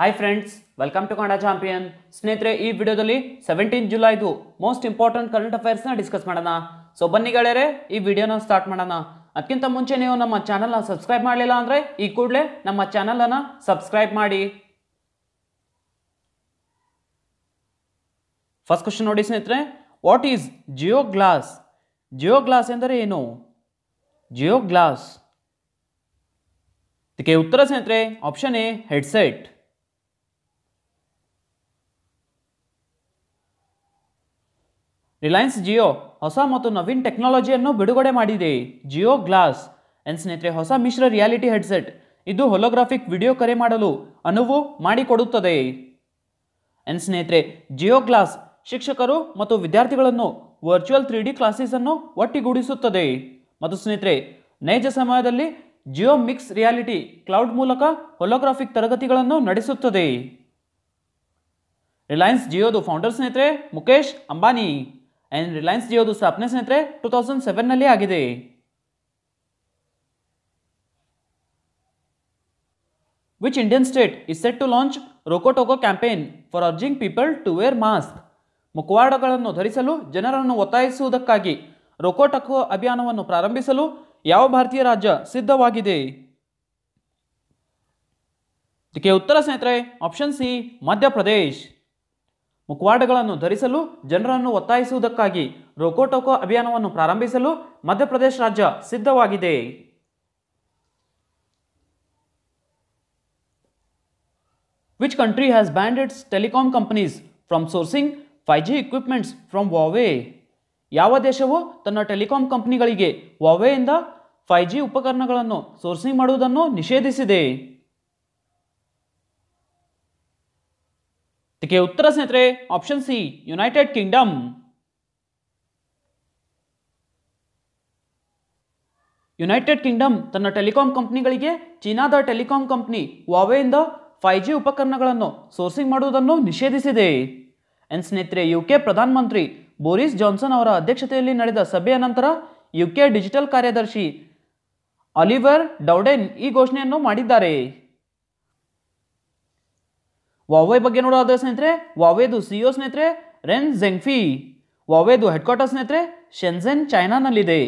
Hi friends welcome to Kannada champion ಸ್ನೇಹಿತರೆ ಈ ವಿಡಿಯೋದಲ್ಲಿ ಸೆವೆಂಟೀನ್ ಜುಲೈದು ಮೋಸ್ಟ್ ಇಂಪಾರ್ಟೆಂಟ್ ಕರೆಂಟ್ ಅಫೇರ್ಸ್ನ ಡಿಸ್ಕಸ್ ಮಾಡೋಣ ಸೊ ಬನ್ನಿ ಗೆಳೆಯರೆ ಈ ವಿಡಿಯೋನ ಸ್ಟಾರ್ಟ್ ಮಾಡೋಣ ಅದಕ್ಕಿಂತ ಮುಂಚೆ ನೀವು ನಮ್ಮ ಚಾನಲ್ನ ಸಬ್ಸ್ಕ್ರೈಬ್ ಮಾಡಲಿಲ್ಲ ಅಂದರೆ ಈ ಕೂಡಲೇ ನಮ್ಮ ಚಾನಲನ್ನು ಸಬ್ಸ್ಕ್ರೈಬ್ ಮಾಡಿ ಫಸ್ಟ್ ಕ್ವಶನ್ ನೋಡಿ ಸ್ನೇಹಿತರೆ what is Jio glass Jio glass ಎಂದರೆ ಏನು ಜಿಯೋ ಗ್ಲಾಸ್ ಇದಕ್ಕೆ ಉತ್ತರ ಸ್ನೇಹಿತರೆ option A headset Reliance Jio ಹೊಸ ಮತ್ತು ನವೀನ್ ಟೆಕ್ನಾಲಜಿಯನ್ನು ಬಿಡುಗಡೆ ಮಾಡಿದೆ ಜಿಯೋ ಗ್ಲಾಸ್ ಎನ್ ಸ್ನೇಹಿತರೆ ಹೊಸ ಮಿಶ್ರ ರಿಯಾಲಿಟಿ ಹೆಡ್ಸೆಟ್ ಇದು ಹೊಲೋಗ್ರಾಫಿಕ್ ವಿಡಿಯೋ ಕರೆ ಮಾಡಲು ಅನುವು ಮಾಡಿಕೊಡುತ್ತದೆ ಎನ್ ಸ್ನೇಹಿತರೆ ಜಿಯೋ ಗ್ಲಾಸ್ ಶಿಕ್ಷಕರು ಮತ್ತು ವಿದ್ಯಾರ್ಥಿಗಳನ್ನು ವರ್ಚುವಲ್ ತ್ರೀ ಡಿ ಕ್ಲಾಸಸನ್ನು ಒಟ್ಟಿಗೂಡಿಸುತ್ತದೆ ಮತ್ತು ಸ್ನೇಹಿತರೆ ನೈಜ ಸಮಯದಲ್ಲಿ ಜಿಯೋ ಮಿಕ್ಸ್ ರಿಯಾಲಿಟಿ ಕ್ಲೌಡ್ ಮೂಲಕ ಹೊಲೋಗ್ರಾಫಿಕ್ ತರಗತಿಗಳನ್ನು ನಡೆಸುತ್ತದೆ ರಿಲಯನ್ಸ್ ಜಿಯೋದು ಫೌಂಡರ್ ಸ್ನೇಹಿತರೆ ಮುಖೇಶ್ ಅಂಬಾನಿ ಆ್ಯಂಡ್ ರಿಲಯನ್ಸ್ ಜಿಯೋದು ಸ್ಥಾಪನೆ ಸ್ನೇಹಿತರೆ ಟೂ ತೌಸಂಡ್ ಸೆವೆನ್ನಲ್ಲಿ ಆಗಿದೆ which Indian state is set to launch Rokotoko campaign for urging people to wear mask ಮುಖವಾಡಗಳನ್ನು ಧರಿಸಲು ಜನರನ್ನು ಒತ್ತಾಯಿಸುವುದಕ್ಕಾಗಿ ರೋಕೋಟಕೋ ಅಭಿಯಾನವನ್ನು ಪ್ರಾರಂಭಿಸಲು ಯಾವ ಭಾರತೀಯ ರಾಜ್ಯ ಸಿದ್ಧವಾಗಿದೆ ಇದಕ್ಕೆ ಉತ್ತರ ಸ್ನೇಹಿತರೆ ಆಪ್ಷನ್ ಸಿ ಮಧ್ಯಪ್ರದೇಶ್ ಮುಖವಾಡಗಳನ್ನು ಧರಿಸಲು ಜನರನ್ನು ಒತ್ತಾಯಿಸುವುದಕ್ಕಾಗಿ ರೋಕೋಟೋಕೋ ಅಭಿಯಾನವನ್ನು ಪ್ರಾರಂಭಿಸಲು ಮಧ್ಯಪ್ರದೇಶ ರಾಜ್ಯ ಸಿದ್ಧವಾಗಿದೆ which country has banded telecom companies from sourcing five G equipments from Huawei ಯಾವ ದೇಶವು ತನ್ನ ಟೆಲಿಕಾಂ ಕಂಪನಿಗಳಿಗೆ ವಾವೆಯಿಂದ ಫೈವ್ ಜಿ ಉಪಕರಣಗಳನ್ನು ಸೋರ್ಸಿಂಗ್ ಮಾಡುವುದನ್ನು ನಿಷೇಧಿಸಿದೆ ಇದಕ್ಕೆ ಉತ್ತರ ಸ್ನೇಹಿತರೆ option C United Kingdom United Kingdom ತನ್ನ ಟೆಲಿಕಾಂ ಕಂಪ್ನಿಗಳಿಗೆ ಚೀನಾದ ಟೆಲಿಕಾಂ ಕಂಪ್ನಿ ವಾವೆಯಿಂದ ಫೈವ್ ಜಿ ಉಪಕರಣಗಳನ್ನು ಸೋರ್ಸಿಂಗ್ ಮಾಡುವುದನ್ನು ನಿಷೇಧಿಸಿದೆ ಎನ್ ಸ್ನೇಹಿತರೆ ಯುಕೆ ಪ್ರಧಾನಮಂತ್ರಿ ಬೋರಿಸ್ ಜಾನ್ಸನ್ ಅವರ ಅಧ್ಯಕ್ಷತೆಯಲ್ಲಿ ನಡೆದ ಸಭೆಯ ನಂತರ ಯುಕೆ ಡಿಜಿಟಲ್ ಕಾರ್ಯದರ್ಶಿ ಅಲಿವರ್ ಡೌಡೆನ್ ಈ ಘೋಷಣೆಯನ್ನು ಮಾಡಿದ್ದಾರೆ ವಾವೆ ಬಗ್ಗೆ ನೋಡೋದಾದ್ರೆ ಸ್ನೇಹಿತರೆ ವಾವೇದು ಸಿಇಒ e ಸ್ನೇಹಿತರೆ ರೆನ್ ಝೆಂಗ್ಫಿ ವಾವೇದು ಹೆಡ್ ಕ್ವಾರ್ಟರ್ ಸ್ನೇಹಿತರೆ ಶೆನ್ಜೆನ್ ಚೈನಾನಲ್ಲಿದೆ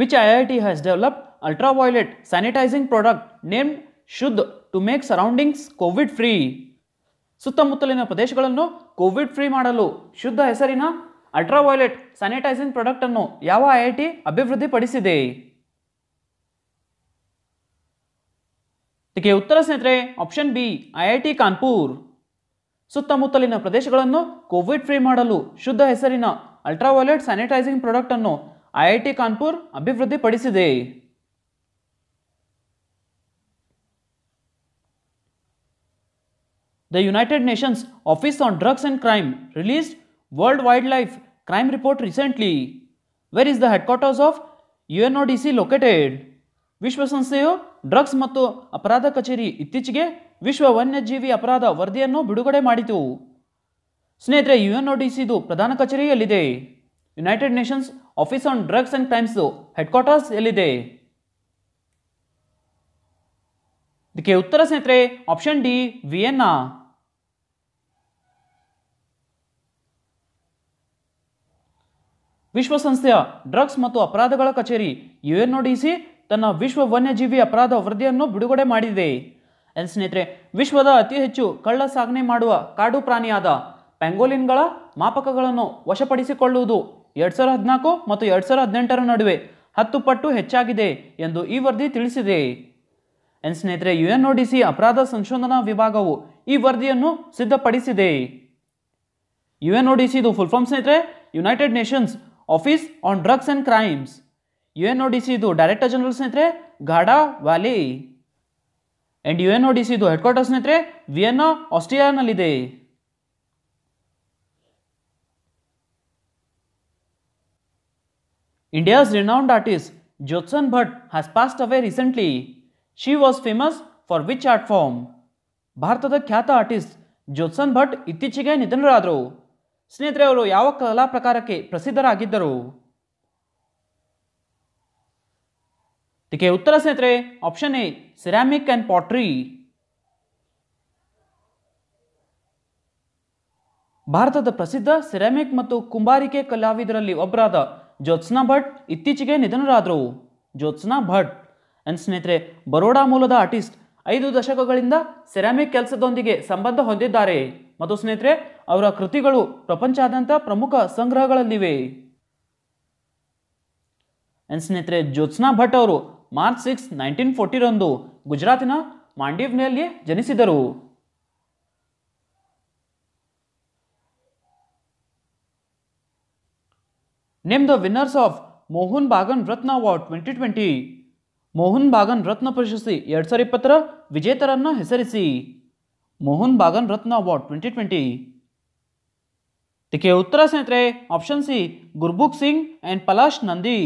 which I I T has develop ultraviolet sanitising product name Shuddh to make surroundings Covid free ಸುತ್ತಮುತ್ತಲಿನ ಪ್ರದೇಶಗಳನ್ನು ಕೋವಿಡ್ ಫ್ರೀ ಮಾಡಲು ಶುದ್ಧ ಹೆಸರಿನ ಅಲ್ಟ್ರಾ ವಾಯ್ಲೆಟ್ ಸ್ಯಾನಿಟೈಸಿಂಗ್ ಅನ್ನು ಯಾವ ಐ ಐ ಟಿ ಅಭಿವೃದ್ಧಿಪಡಿಸಿದೆ ಇದಕ್ಕೆ ಉತ್ತರ ಸ್ನೇಹಿತರೆ option B I I T Kanpur ಸುತ್ತಮುತ್ತಲಿನ ಪ್ರದೇಶಗಳನ್ನು ಕೋವಿಡ್ ಫ್ರೀ ಮಾಡಲು ಶುದ್ಧ ಹೆಸರಿನ ಅಲ್ಟ್ರಾವಯೊಲೆಟ್ ಸ್ಯಾನಿಟೈಸಿಂಗ್ ಪ್ರಾಡಕ್ಟ್ ಅನ್ನು ಐ ಐ ಟಿ ಕಾನ್ಪುರ್ ಅಭಿವೃದ್ಧಿಪಡಿಸಿದೆ the United Nations office on drugs and crime released world wildlife the head recently Where is the headquarters D C located ವಿಶ್ವಸಂಸ್ಥೆಯು drugs ಮತ್ತು ಅಪರಾಧ ಕಚೇರಿ ಇತ್ತೀಚೆಗೆ ವಿಶ್ವ ವನ್ಯಜೀವಿ ಅಪರಾಧ ವರದಿಯನ್ನು ಬಿಡುಗಡೆ ಮಾಡಿತು ಸ್ನೇಹಿತರೆ ಯುಎನ್ ಎನ್ ಪ್ರಧಾನ ಪ್ರಧಾನ ಕಚೇರಿಯಲ್ಲಿದೆ United Nations office on drugs and crimes headquarters ಎಲ್ಲಿದೆ ಇದಕ್ಕೆ ಉತ್ತರ ಸ್ನೇಹಿತರೆ ಆಪ್ಷನ್ ಡಿ ವಿಯೆನ್ನಾ ವಿಶ್ವಸಂಸ್ಥೆಯ ಡ್ರಗ್ಸ್ ಮತ್ತು ಅಪರಾಧಗಳ ಕಚೇರಿ ಸಿ ತನ್ನ ವಿಶ್ವ ವನ್ಯಜೀವಿ ಅಪರಾಧ ವರದಿಯನ್ನು ಬಿಡುಗಡೆ ಮಾಡಿದೆ ಎನ್ ಸ್ನೇಹಿತರೆ ವಿಶ್ವದ ಅತಿ ಹೆಚ್ಚು ಕಳ್ಳ ಸಾಗಣೆ ಮಾಡುವ ಕಾಡು ಪ್ರಾಣಿಯಾದ ಪ್ಯಾಂಗೋಲಿನ್ಗಳ ಮಾಪಕಗಳನ್ನು ವಶಪಡಿಸಿಕೊಳ್ಳುವುದು ಎರಡು ಸಾವಿರದ ಹದಿನಾಲ್ಕು ಮತ್ತು ಎರಡು ಸಾವಿರದ ಹದಿನೆಂಟರ ನಡುವೆ ಹತ್ತು ಪಟ್ಟು ಹೆಚ್ಚಾಗಿದೆ ಎಂದು ಈ ವರದಿ ತಿಳಿಸಿದೆ ಎನ್ ಸ್ನೇಹಿತರೆ ಯು ಎನ್ ಸಿ ಅಪರಾಧ ಸಂಶೋಧನಾ ವಿಭಾಗವು ಈ ವರದಿಯನ್ನು ಸಿದ್ಧಪಡಿಸಿದೆ ಯು ಎನ್ ಇದು ಫುಲ್ ಫಾರ್ಮ್ ಸ್ನೇಹಿತರೆ United Nations office on drugs and crimes U N O ಇದು ಡೈರೆಕ್ಟರ್ ಜನರಲ್ ಸ್ನೇಹಿತರೆ Ghada Waly and U N O ಇದು ಹೆಡ್ ಕ್ವಾರ್ಟರ್ ಸ್ನೇಹಿತರೆ ವಿಯೆನ್ನಾ ಆಸ್ಟ್ರಿಯಾನಲ್ಲಿದೆ India's renowned artist Jyotsna Bhatt has passed away recently she was famous for which art form ಭಾರತದ ಖ್ಯಾತ artist Jyotsna Bhat ಇತ್ತೀಚೆಗೆ ನಿಧನರಾದರು ಸ್ನೇಹಿತರೆ ಅವರು ಯಾವ ಕಲಾ ಪ್ರಕಾರಕ್ಕೆ ಪ್ರಸಿದ್ಧರಾಗಿದ್ದರು ಇದಕ್ಕೆ ಉತ್ತರ ಸ್ನೇಹಿತರೆ option A ceramic and pottery ಭಾರತದ ಪ್ರಸಿದ್ಧ ಸಿರಾಮಿಕ್ ಮತ್ತು ಕುಂಬಾರಿಕೆ ಕಲಾವಿದರಲ್ಲಿ ಒಬ್ಬರಾದ ಜ್ಯೋತ್ಸ್ನಾ ಭಟ್ ಇತ್ತೀಚೆಗೆ ನಿಧನರಾದರು ಜ್ಯೋತ್ಸ್ನಾ ಭಟ್ ಅಂಡ್ ಸ್ನೇಹಿತರೆ ಬರೋಡಾ ಮೂಲದ ಆರ್ಟಿಸ್ಟ್ ಐದು ದಶಕಗಳಿಂದ ಸೆರಾಮಿಕ್ ಕೆಲಸದೊಂದಿಗೆ ಸಂಬಂಧ ಹೊಂದಿದ್ದಾರೆ ಮತ್ತು ಸ್ನೇಹಿತರೆ ಅವರ ಕೃತಿಗಳು ಪ್ರಪಂಚಾದ್ಯಂತ ಪ್ರಮುಖ ಸಂಗ್ರಹಗಳಲ್ಲಿವೆ ಅಂಡ್ ಸ್ನೇಹಿತರೆ ಜ್ಯೋತ್ಸ್ನಾ ಭಟ್ ಅವರು ಮಾರ್ಚ್ ಸಿಕ್ಸ್ ನೈನ್ಟೀನ್ ಫೋರ್ಟಿರಂದು ಗುಜರಾತಿನ ಮಾಂಡೀವ್ನಲ್ಲಿ ಜನಿಸಿದರು name the winners of Mohan Bagan Ratna award twenty twenty Mohan Bagan Ratna ಪ್ರಶಸ್ತಿ ಎರಡು ಸಾವಿರದ ಇಪ್ಪತ್ತರ ವಿಜೇತರನ್ನು ಹೆಸರಿಸಿ Mohan Bagan Ratna award twenty twenty ಇದಕ್ಕೆ ಉತ್ತರ ಸ್ನೇಹಿತರೆ option C Gurbux Singh and Palash Nandi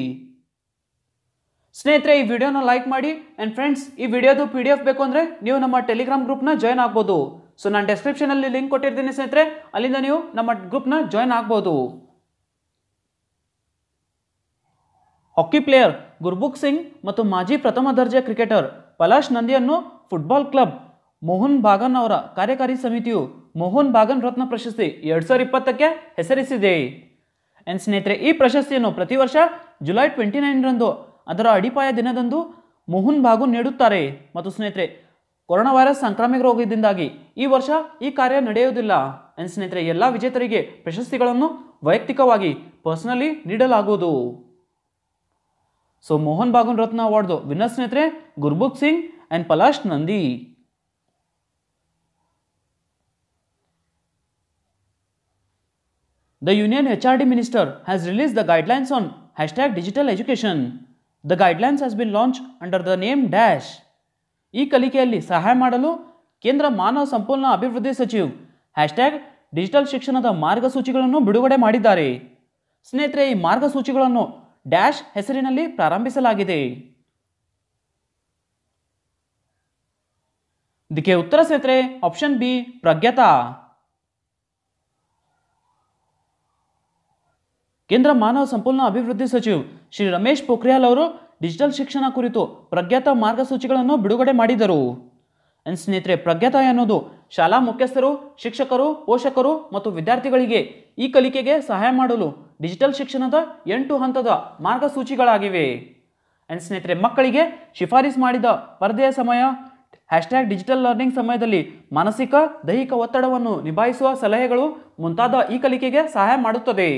ಸ್ನೇಹಿತರೆ ಈ ವಿಡಿಯೋನ ಲೈಕ್ ಮಾಡಿ ಆ್ಯಂಡ್ ಫ್ರೆಂಡ್ಸ್ ಈ ವಿಡಿಯೋದು ಪಿ ಡಿ ಎಫ್ ಬೇಕು ಅಂದರೆ ನೀವು ನಮ್ಮ ಟೆಲಿಗ್ರಾಮ್ ಗ್ರೂಪ್ನ ಜಾಯ್ನ್ ಆಗ್ಬೋದು ಸೊ ನಾನು ಡೆಸ್ಕ್ರಿಪ್ಷನಲ್ಲಿ ಲಿಂಕ್ ಕೊಟ್ಟಿರ್ತೀನಿ ಸ್ನೇಹಿತರೆ ಅಲ್ಲಿಂದ ನೀವು ನಮ್ಮ ಗ್ರೂಪ್ನ ಜಾಯ್ನ್ ಆಗ್ಬೋದು ಹಾಕಿ ಪ್ಲೇಯರ್ ಗುರ್ಬುಕ್ ಸಿಂಗ್ ಮತ್ತು ಮಾಜಿ ಪ್ರಥಮ ದರ್ಜೆ ಕ್ರಿಕೆಟರ್ ಪಲಾಶ್ ನಂದಿಯನ್ನು ಫುಟ್ಬಾಲ್ ಕ್ಲಬ್ ಮೋಹನ್ ಬಾಗನ್ ಅವರ ಕಾರ್ಯಕಾರಿ ಸಮಿತಿಯು ಮೋಹನ್ ಬಾಗನ್ ರತ್ನ ಪ್ರಶಸ್ತಿ ಎರಡು ಸಾವಿರದ ಇಪ್ಪತ್ತಕ್ಕೆ ಹೆಸರಿಸಿದೆ ಆ್ಯಂಡ್ ಸ್ನೇಹಿತರೆ ಈ ಪ್ರಶಸ್ತಿಯನ್ನು ಪ್ರತಿ ವರ್ಷ ಜುಲೈ ಟ್ವೆಂಟಿ ರಂದು ಅದರ ಅಡಿಪಾಯ ದಿನದಂದು ಮೋಹನ್ ಬಾಗು ನೀಡುತ್ತಾರೆ ಮತ್ತು ಸ್ನೇಹಿತರೆ ಕೊರೋನಾ ವೈರಸ್ ಸಾಂಕ್ರಾಮಿಕ ರೋಗದಿಂದಾಗಿ ಈ ವರ್ಷ ಈ ಕಾರ್ಯ ನಡೆಯುವುದಿಲ್ಲ ಎಂದು ಸ್ನೇಹಿತರೆ ಎಲ್ಲ ವಿಜೇತರಿಗೆ ಪ್ರಶಸ್ತಿಗಳನ್ನು ವೈಯಕ್ತಿಕವಾಗಿ ಪರ್ಸನಲಿ ನೀಡಲಾಗುವುದು ಸೊ ಮೋಹನ್ ಬಾಗುನ್ ರತ್ನ ಅವಾರ್ಡ್ದು ವಿನ್ನರ್ ಸ್ನೇಹಿತರೆ Gurbux Singh and Palash Nandi The Union D Minister has released the guidelines on hashtag digital education. The guidelines has been launch under the name dash ಈ ಕಲಿಕೆಯಲ್ಲಿ ಸಹಾಯ ಮಾಡಲು ಕೇಂದ್ರ ಮಾನವ ಸಂಪೂರ್ಣ ಅಭಿವೃದ್ಧಿ ಸಚಿವ್ ಹ್ಯಾಶ್ಟ್ಯಾಗ್ ಡಿಜಿಟಲ್ ಶಿಕ್ಷಣದ ಮಾರ್ಗಸೂಚಿಗಳನ್ನು ಬಿಡುಗಡೆ ಮಾಡಿದ್ದಾರೆ ಸ್ನೇಹಿತರೆ ಈ ಮಾರ್ಗಸೂಚಿಗಳನ್ನು ಡ್ಯಾಶ್ ಹೆಸರಿನಲ್ಲಿ ಪ್ರಾರಂಭಿಸಲಾಗಿದೆ ಇದಕ್ಕೆ ಉತ್ತರ ಸ್ನೇಹಿತರೆ ಆಪ್ಷನ್ ಬಿ ಪ್ರಜ್ಞತಾ ಕೇಂದ್ರ ಮಾನವ ಸಂಪೂರ್ಣ ಅಭಿವೃದ್ಧಿ ಸಚಿವ ಶ್ರೀ ರಮೇಶ್ ಪೋಖ್ರಿಯಾಲ್ ಅವರು ಡಿಜಿಟಲ್ ಶಿಕ್ಷಣ ಕುರಿತು ಪ್ರಖ್ಯಾತ ಮಾರ್ಗಸೂಚಿಗಳನ್ನು ಬಿಡುಗಡೆ ಮಾಡಿದರು ಎನ್ ಸ್ನೇಹಿತರೆ ಪ್ರಖ್ಯಾತ ಎನ್ನುವುದು ಶಾಲಾ ಮುಖ್ಯಸ್ಥರು ಶಿಕ್ಷಕರು ಪೋಷಕರು ಮತ್ತು ವಿದ್ಯಾರ್ಥಿಗಳಿಗೆ ಈ ಕಲಿಕೆಗೆ ಸಹಾಯ ಮಾಡಲು ಡಿಜಿಟಲ್ ಶಿಕ್ಷಣದ ಎಂಟು ಹಂತದ ಮಾರ್ಗಸೂಚಿಗಳಾಗಿವೆ ಎನ್ ಸ್ನೇಹಿತರೆ ಮಕ್ಕಳಿಗೆ ಶಿಫಾರಸ್ ಮಾಡಿದ ಸ್ಪರ್ಧೆಯ ಸಮಯ ಹ್ಯಾಶ್ಟ್ಯಾಗ್ ಡಿಜಿಟಲ್ ಲರ್ನಿಂಗ್ ಸಮಯದಲ್ಲಿ ಮಾನಸಿಕ ದೈಹಿಕ ಒತ್ತಡವನ್ನು ನಿಭಾಯಿಸುವ ಸಲಹೆಗಳು ಮುಂತಾದ ಈ ಕಲಿಕೆಗೆ ಸಹಾಯ ಮಾಡುತ್ತದೆ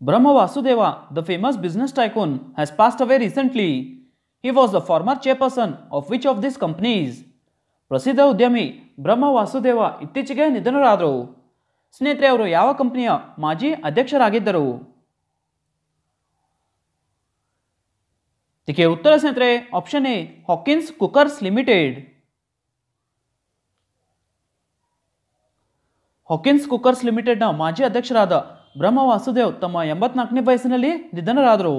Brahma Vasudeva, the famous business tycoon, has passed away recently. He was the former chairperson of which of these companies? ಪ್ರಸಿದ್ಧ ಉದ್ಯಮಿ ಬ್ರಹ್ಮ ವಾಸುದೇವ ಇತ್ತೀಚೆಗೆ ನಿಧನರಾದರು ಸ್ನೇಹಿತರೆ ಅವರು ಯಾವ ಕಂಪನಿಯ ಮಾಜಿ ಅಧ್ಯಕ್ಷರಾಗಿದ್ದರು ಇದಕ್ಕೆ ಉತ್ತರ ಸ್ನೇಹಿತರೆ option A Hawkins cookers limited Hawkins cookers ಲಿಮಿಟೆಡ್ನ ಮಾಜಿ ಅಧ್ಯಕ್ಷರಾದ ಬ್ರಹ್ಮ ವಾಸುದೇವ್ ತಮ್ಮ ಎಂಬತ್ನಾಲ್ಕನೇ ವಯಸ್ಸಿನಲ್ಲಿ ನಿಧನರಾದರು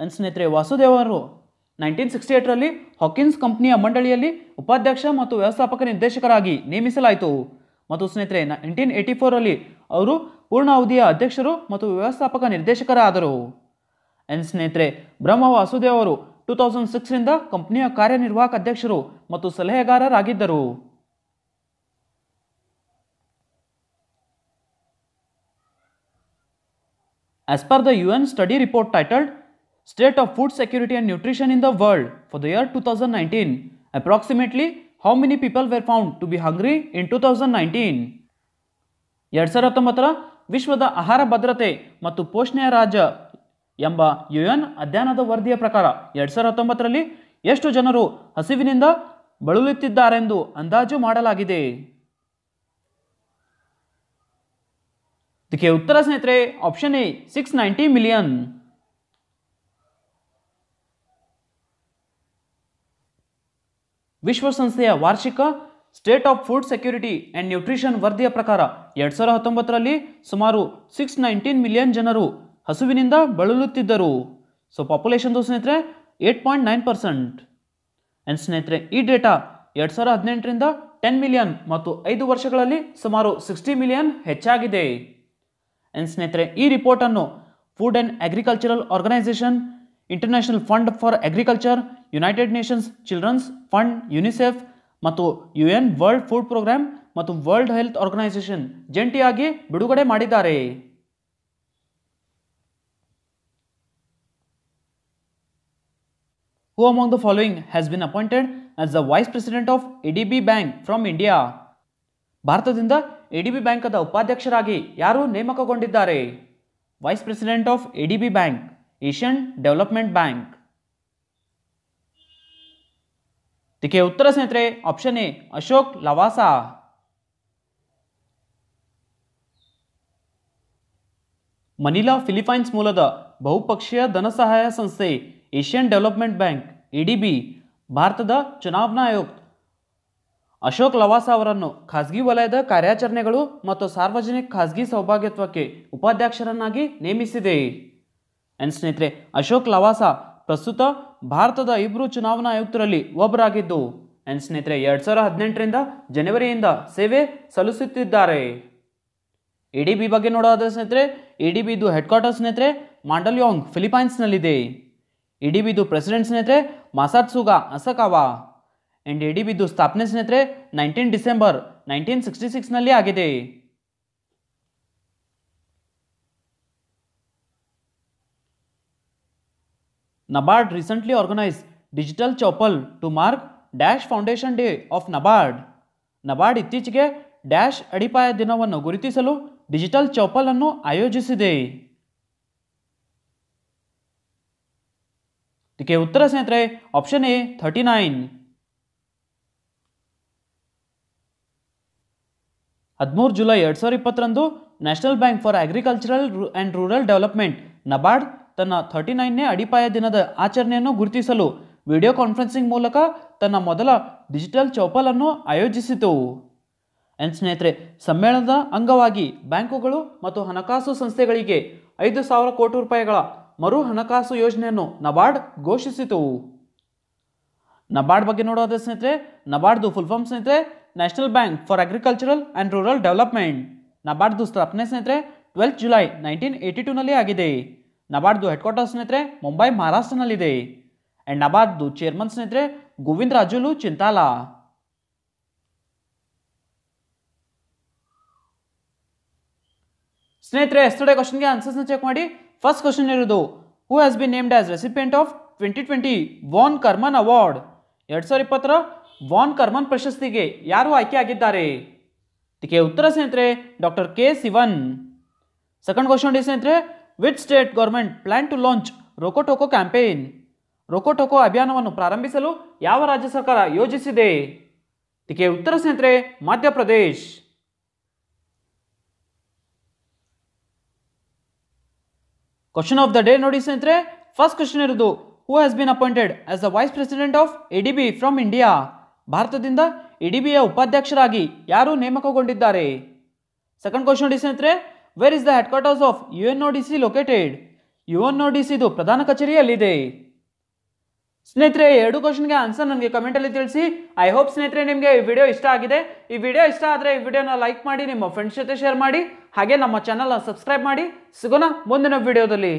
ನನ್ನ ಸ್ನೇಹಿತರೆ ವಾಸುದೇವ್ ಅವರು ನೈನ್ಟೀನ್ ಸಿಕ್ಸ್ಟಿ ಏಟ್ರಲ್ಲಿ ಹಾಕಿನ್ಸ್ ಕಂಪ್ನಿಯ ಮಂಡಳಿಯಲ್ಲಿ ಉಪಾಧ್ಯಕ್ಷ ಮತ್ತು ವ್ಯವಸ್ಥಾಪಕ ನಿರ್ದೇಶಕರಾಗಿ ನೇಮಿಸಲಾಯಿತು ಮತ್ತು ಸ್ನೇಹಿತರೆ ನೈನ್ಟೀನ್ ಏಯ್ಟಿ ಫೋರಲ್ಲಿ ಅವರು ಪೂರ್ಣ ಅವಧಿಯ ಅಧ್ಯಕ್ಷರು ಮತ್ತು ವ್ಯವಸ್ಥಾಪಕ ನಿರ್ದೇಶಕರಾದರು ಎನ್ ಸ್ನೇಹಿತರೆ ಬ್ರಹ್ಮ ವಾಸುದೇವ್ ಅವರು ಟೂ ತೌಸಂಡ್ ಸಿಕ್ಸ್ರಿಂದ ಕಂಪ್ನಿಯ ಕಾರ್ಯನಿರ್ವಾಹಕ ಅಧ್ಯಕ್ಷರು ಮತ್ತು ಸಲಹೆಗಾರರಾಗಿದ್ದರು As per the UN study report titled State of Food Security and Nutrition in the World for the year 2019, approximately how many people were found to be hungry in 2019? ಎರಡು ಸಾವಿರದ ಹತ್ತೊಂಬತ್ತರ ವಿಶ್ವದ ಆಹಾರ ಭದ್ರತೆ ಮತ್ತು ಪೋಷಣೆಯ ರಾಜ್ಯ ಎಂಬ ಯು ಅಧ್ಯಯನದ ವರದಿಯ ಪ್ರಕಾರ ಎರಡು ಸಾವಿರದ ಹತ್ತೊಂಬತ್ತರಲ್ಲಿ ಎಷ್ಟು ಜನರು ಹಸಿವಿನಿಂದ ಬಳಲುತ್ತಿದ್ದಾರೆಂದು ಅಂದಾಜು ಮಾಡಲಾಗಿದೆ ಇದಕ್ಕೆ ಉತ್ತರ ಸ್ನೇಹಿತರೆ option A six ninety million ವಿಶ್ವಸಂಸ್ಥೆಯ ವಾರ್ಷಿಕ state of food security and nutrition ವರದಿಯ ಪ್ರಕಾರ ಎರಡು ಸಾವಿರ ಹತ್ತೊಂಬತ್ತರಲ್ಲಿ ಸುಮಾರು ಸಿಕ್ಸ್ ನೈನ್ಟೀನ್ ಮಿಲಿಯನ್ ಜನರು ಹಸುವಿನಿಂದ ಬಳಲುತ್ತಿದ್ದರು ಸೊ ಪಾಪ್ಯುಲೇಷನ್ದು ಸ್ನೇಹಿತರೆ eight point nine percent and ಸ್ನೇಹಿತರೆ ಈ ಡೇಟಾ ಎರಡು ಸಾವಿರ ಹದಿನೆಂಟರಿಂದ ಟೆನ್ ಮಿಲಿಯನ್ ಮತ್ತು ಐದು ವರ್ಷಗಳಲ್ಲಿ ಸುಮಾರು ಸಿಕ್ಸ್ಟಿ ಮಿಲಿಯನ್ ಹೆಚ್ಚಾಗಿದೆ ಏನು ಸ್ನೇಹಿತರೆ ಈ ರಿಪೋರ್ಟ್ ಅನ್ನು food and agricultural organisation international fund for agriculture united nations children's fund UNICEF ಮತ್ತು U N world food programme ಮತ್ತು ವರ್ಲ್ಡ್ ಹೆಲ್ತ್ ಆರ್ಗನೈಸೇಷನ್ ಜಂಟಿಯಾಗಿ ಬಿಡುಗಡೆ ಮಾಡಿದ್ದಾರೆ who among the following has been appointed vice president Vice President of ADB Bank from India? ಭಾರತದಿಂದ ADB ಬ್ಯಾಂಕದ ಉಪಾಧ್ಯಕ್ಷರಾಗಿ ಯಾರು ನೇಮಕಗೊಂಡಿದ್ದಾರೆ vice president of ADB bank Asian development bank ಟಿಕೆ ಉತ್ತರ ಸ್ನೇಹಿತರೆ option A Ashok Lavasa Manila Philippines ಮೂಲದ ಬಹುಪಕ್ಷೀಯ ಸಹಾಯ ಸಂಸ್ಥೆ ಏಷ್ಯನ್ ಡೆವಲಪ್ಮೆಂಟ್ ಬ್ಯಾಂಕ್ ಎಡಿಬಿ ಭಾರತದ ಚುನಾವಣಾ ಆಯೋಗ ಅಶೋಕ್ ಲವಾಸ ಅವರನ್ನು ಖಾಸಗಿ ವಲಯದ ಕಾರ್ಯಾಚರಣೆಗಳು ಮತ್ತು ಸಾರ್ವಜನಿಕ ಖಾಸಗಿ ಸೌಭಾಗ್ಯತ್ವಕ್ಕೆ ಉಪಾಧ್ಯಕ್ಷರನ್ನಾಗಿ ನೇಮಿಸಿದೆ ಎನ್ ಸ್ನೇಹಿತರೆ ಅಶೋಕ್ ಲವಾಸ ಪ್ರಸ್ತುತ ಭಾರತದ ಇಬ್ಬರು ಚುನಾವಣಾ ಆಯುಕ್ತರಲ್ಲಿ ಒಬ್ಬರಾಗಿದ್ದು ಎನ್ ಸ್ನೇಹಿತರೆ ಎರಡು ಸಾವಿರ ಹದಿನೆಂಟರಿಂದ ಜನವರಿಯಿಂದ ಸೇವೆ ಸಲ್ಲಿಸುತ್ತಿದ್ದಾರೆ ಎ ಡಿ ಬಿ ಬಗ್ಗೆ ನೋಡೋದ ಸ್ನೇಹಿತರೆ ಎ ಡಿ ಬಿದು ಹೆಡ್ ಕ್ವಾರ್ಟರ್ ಸ್ನೇಹಿತರೆ ಮಾಂಡಲ್ಯೋಂಗ್ ಫಿಲಿಪೈನ್ಸ್ನಲ್ಲಿದೆ ಎ ಡಿ ಬಿದು ಪ್ರೆಸಿಡೆಂಟ್ ಸ್ನೇಹಿತರೆ Masatsugu Asakawa and A D ಬಿದ್ದು ಸ್ಥಾಪನೆ ಸ್ನೇಹಿತರೆ ನೈನ್ಟೀನ್ ಡಿಸೆಂಬರ್ ನೈನ್ಟೀನ್ ಸಿಕ್ಸ್ಟಿ ಸಿಕ್ಸ್ನಲ್ಲಿ ಆಗಿದೆ NABARD recently organise digital Chaupal to mark dash foundation day of NABARD NABARD ಇತ್ತೀಚೆಗೆ ಡ್ಯಾಶ್ ಅಡಿಪಾಯ ದಿನವನ್ನು ಗುರುತಿಸಲು ಡಿಜಿಟಲ್ ಚೌಪಲ್ ಅನ್ನು ಆಯೋಜಿಸಿದೆ ಇದಕ್ಕೆ ಉತ್ತರ ಸ್ನೇಹಿತರೆ ಆಪ್ಷನ್ ಎ ಥರ್ಟಿ ನೈನ್ ಹದಿಮೂರು ಜುಲೈ ಎರಡು ಸಾವಿರದ ಇಪ್ಪತ್ತರಂದು national bank for agricultural and rural development NABARD ತನ್ನ ಥರ್ಟಿ ನೈನ್ನೇ ಅಡಿಪಾಯ ದಿನದ ಆಚರಣೆಯನ್ನು ಗುರುತಿಸಲು ವಿಡಿಯೋ ಕಾನ್ಫರೆನ್ಸಿಂಗ್ ಮೂಲಕ ತನ್ನ ಮೊದಲ ಡಿಜಿಟಲ್ ಚೌಪಲನ್ನು ಆಯೋಜಿಸಿತು ಎನ್ ಸ್ನೇಹಿತರೆ ಸಮ್ಮೇಳನದ ಅಂಗವಾಗಿ ಬ್ಯಾಂಕುಗಳು ಮತ್ತು ಹಣಕಾಸು ಸಂಸ್ಥೆಗಳಿಗೆ ಐದು ಸಾವಿರ ಕೋಟಿ ರೂಪಾಯಿಗಳ ಮರು ಹಣಕಾಸು ಯೋಜನೆಯನ್ನು ನಬಾರ್ಡ್ ಘೋಷಿಸಿತು ನಬಾರ್ಡ್ ಬಗ್ಗೆ ನೋಡೋದ್ರೆ ಸ್ನೇಹಿತರೆ ನಬಾರ್ಡ್ದು ಫುಲ್ ಫಾರ್ಮ್ ಸ್ನೇಹಿತರೆ national bank for agricultural and rural development ನಬಾರ್ಡ್ದು ದೋಸ್ತರು ಸ್ನೇಹಿತರೆ ಟ್ವೆಲ್ತ್ ಜುಲೈ ನೈನ್ಟೀನ್ ಏಯ್ಟಿ ಟೂನಲ್ಲಿ ಆಗಿದೆ ನಬಾರ್ಡ್ದು ಹೆಡ್ ಕ್ವಾರ್ಟರ್ಸ್ ಸ್ನೇಹಿತರೆ ಮುಂಬೈ ಮಹಾರಾಷ್ಟ್ರನಲ್ಲಿದೆ ಆ್ಯಂಡ್ ನಬಾರ್ಡ್ದು ಚೇರ್ಮನ್ ಸ್ನೇಹಿತರೆ ಗೋವಿಂದ್ ರಾಜುಲು ಚಿಂತಾಲಾ ಸ್ನೇಹಿತರೆ ಎಸ್ಟರ್ಡೆ ಕ್ವಶನ್ಗೆ ಆನ್ಸರ್ಸ್ನ ಚೆಕ್ ಮಾಡಿ ಫಸ್ಟ್ ಕ್ವಶನ್ ಇರೋದು who has be named as recipient of twenty twenty von Karman award ಎರಡು ಸಾವಿರ ಇಪ್ಪತ್ತರ ವಾನ್ ಕರ್ಮನ್ ಪ್ರಶಸ್ತಿಗೆ ಯಾರು ಆಯ್ಕೆಯಾಗಿದ್ದಾರೆ ಇದಕ್ಕೆ ಉತ್ತರ ಸ್ನೇಹಿತರೆ doctor K Sivan second question ಸ್ನೇಹಿತರೆ which state government plan to launch Toko campaign Roko Toko ಅಭಿಯಾನವನ್ನು ಪ್ರಾರಂಭಿಸಲು ಯಾವ ರಾಜ್ಯ ಸರ್ಕಾರ ಯೋಜಿಸಿದೆ ಇದಕ್ಕೆ ಉತ್ತರ ಸ್ನೇಹಿತರೆ Madhya Pradesh question of the day ನೋಡಿ ಸ್ನೇಹಿತರೆ ಫಸ್ಟ್ ಕ್ವಶನ್ ಇರೋದು who has been appointed as the vice president of ADB from India ಭಾರತದಿಂದ ಇಡಿಬಿಯ ಉಪಾಧ್ಯಕ್ಷರಾಗಿ ಯಾರು ನೇಮಕಗೊಂಡಿದ್ದಾರೆ ಸೆಕೆಂಡ್ ಕ್ವಶನ್ ನೋಡಿ ಸ್ನೇಹಿತರೆ where is the headquarters of U N O D C located U N O D ಇದು ಪ್ರಧಾನ ಕಚೇರಿಯಲ್ಲಿದೆ ಸ್ನೇಹಿತರೆ ಎರಡು ಕ್ವಶನ್ಗೆ ಆನ್ಸರ್ ನನಗೆ ಕಮೆಂಟಲ್ಲಿ ತಿಳಿಸಿ ಐ ಹೋಪ್ ಸ್ನೇಹಿತರೆ ನಿಮಗೆ ಈ ವಿಡಿಯೋ ಇಷ್ಟ ಆಗಿದೆ ಈ ವಿಡಿಯೋ ಇಷ್ಟ ಆದರೆ ಈ ವಿಡಿಯೋನ ಲೈಕ್ ಮಾಡಿ ನಿಮ್ಮ ಫ್ರೆಂಡ್ಸ್ ಜೊತೆ ಶೇರ್ ಮಾಡಿ ಹಾಗೆ ನಮ್ಮ ಚಾನಲ್ನ ಸಬ್ಸ್ಕ್ರೈಬ್ ಮಾಡಿ ಸಿಗೋಣ ಮುಂದಿನ ವಿಡಿಯೋದಲ್ಲಿ